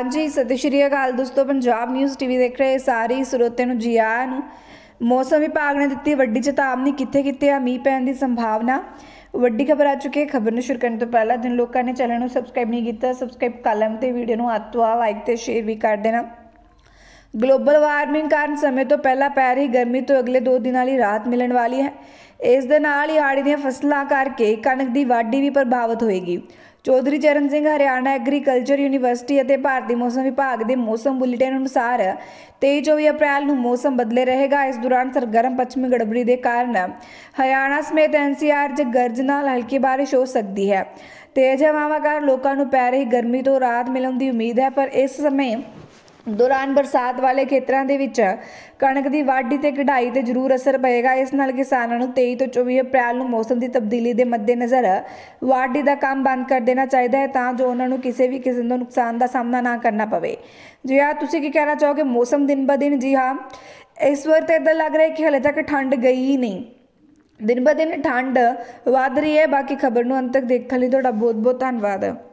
ਹਾਂਜੀ ਸਤਿ ਸ਼੍ਰੀ ਅਕਾਲ ਦੋਸਤੋ ਪੰਜਾਬ ਨਿਊਜ਼ ਟੀਵੀ ਦੇਖ ਰਹੇ ਸਾਰੇ ਸਰੋਤਿਆਂ ਨੂੰ ਜੀ ਆਇਆਂ ਨੂੰ ਮੌਸਮ ਵਿਭਾਗ ਨੇ ਦਿੱਤੀ ਵੱਡੀ ਚੇਤਾਵਨੀ ਕਿੱਥੇ ਕਿੱਥੇ ਆ ਮੀਂਹ ਪੈਣ ਦੀ ਸੰਭਾਵਨਾ ਵੱਡੀ ਖਬਰ ਆ ਚੁੱਕੀ ਹੈ ਖਬਰ ਨੂੰ ਸ਼ੁਰੂ ਕਰਨ ਤੋਂ ਪਹਿਲਾਂ ਜਿਨ ਲੋਕਾਂ ਨੇ ਚੈਨਲ ਨੂੰ ਸਬਸਕ੍ਰਾਈਬ ਨਹੀਂ ਕੀਤਾ ਸਬਸਕ੍ਰਾਈਬ ਕਰ ਲੈਣ ਤੇ ਵੀਡੀਓ ਨੂੰ ਹੱਥ ਤੋਂ ਲਾਈਕ ਤੇ ਸ਼ੇਅਰ ਵੀ ਕਰ ਦੇਣਾ ਗਲੋਬਲ ਵਾਰਮਿੰਗ ਕਾਰਨ ਸਮੇਂ ਤੋਂ ਪਹਿਲਾਂ ਪੈ ਰਹੀ ਗਰਮੀ ਤੋਂ ਅਗਲੇ 2 ਦਿਨਾਂ ਲਈ ਰਾਹਤ ਮਿਲਣ ਵਾਲੀ ਹੈ ਇਸ ਦੇ ਨਾਲ ਹੀ ਆੜੀ ਦੀਆਂ ਫਸਲਾਂ ਕਰਕੇ ਕਣਕ ਦੀ ਵਾਢੀ ਵੀ ਪ੍ਰਭਾਵਿਤ ਹੋਏਗੀ ਚੌਧਰੀ ਚਰਨ ਸਿੰਘ ਹਰਿਆਣਾ ਐਗਰੀਕਲਚਰ ਯੂਨੀਵਰਸਿਟੀ ਅਤੇ ਭਾਰਤੀ ਮੌਸਮ ਵਿਭਾਗ ਦੇ ਮੌਸਮ ਬੁਲੇਟਿਨ ਅਨੁਸਾਰ 23 ਅਪ੍ਰੈਲ ਨੂੰ ਮੌਸਮ ਬਦਲੇ ਰਹੇਗਾ ਇਸ ਦੌਰਾਨ ਸਰਗਰਮ ਪੱਛਮੀ ਗੜਬੜੀ ਦੇ ਕਾਰਨ ਹਰਿਆਣਾ ਸਮੇਤ ਐਨਸੀਆਰ 'ਚ ਗਰਜ ਨਾਲ ਹਲਕੀ ਬਾਰਿਸ਼ ਹੋ ਸਕਦੀ ਹੈ ਤੇਜ਼ ਹਵਾਵਾਂ ਕਾਰਨ ਲੋਕਾਂ ਨੂੰ ਪੈ ਰਹੀ ਗਰਮੀ ਤੋਂ ਰਾਹਤ ਮਿਲਣ ਦੀ ਉਮੀਦ ਹੈ ਪਰ ਇਸ ਸਮੇਂ ਦੌਰਾਨ ਬਰਸਾਤ ਵਾਲੇ ਖੇਤਰਾਂ ਦੇ ਵਿੱਚ ਕਣਕ ਦੀ ਵਾਢੀ ਤੇ ਕਢਾਈ ਤੇ ਜ਼ਰੂਰ ਅਸਰ ਪਏਗਾ ਇਸ ਨਾਲ ਕਿਸਾਨਾਂ ਨੂੰ 23 ਤੋਂ 24 ਅਪ੍ਰੈਲ ਨੂੰ ਮੌਸਮ ਦੀ ਤਬਦੀਲੀ ਦੇ ਮੱਦੇਨਜ਼ਰ ਵਾਢੀ ਦਾ ਕੰਮ ਬੰਦ ਕਰ ਦੇਣਾ ਚਾਹੀਦਾ ਹੈ ਤਾਂ ਜੋ ਉਹਨਾਂ ਨੂੰ ਕਿਸੇ ਵੀ ਕਿਸਮ ਦਾ ਨੁਕਸਾਨ ਦਾ ਸਾਹਮਣਾ ਨਾ ਕਰਨਾ ਪਵੇ ਜੀ ਆ ਤੁਸੀਂ ਕੀ ਕਹਿਣਾ ਚਾਹੋਗੇ ਮੌਸਮ ਦਿਨ ਬ ਦਿਨ ਜੀ ਹਾਂ ਇਸ ਵਾਰ ਤਾਂ ਇਦਾਂ ਲੱਗ ਰਿਹਾ ਕਿ ਹਲੇ ਤੱਕ ਠੰਡ ਗਈ ਹੀ ਨਹੀਂ ਦਿਨ ਬ ਦਿਨ ਠੰਡ ਵਧ ਰਹੀ ਹੈ ਬਾਕੀ ਖਬਰ ਨੂੰ ਅੰਤ ਤੱਕ ਦੇਖਣ ਲਈ ਤੁਹਾਡਾ ਬਹੁਤ ਬਹੁਤ ਧੰਨਵਾਦ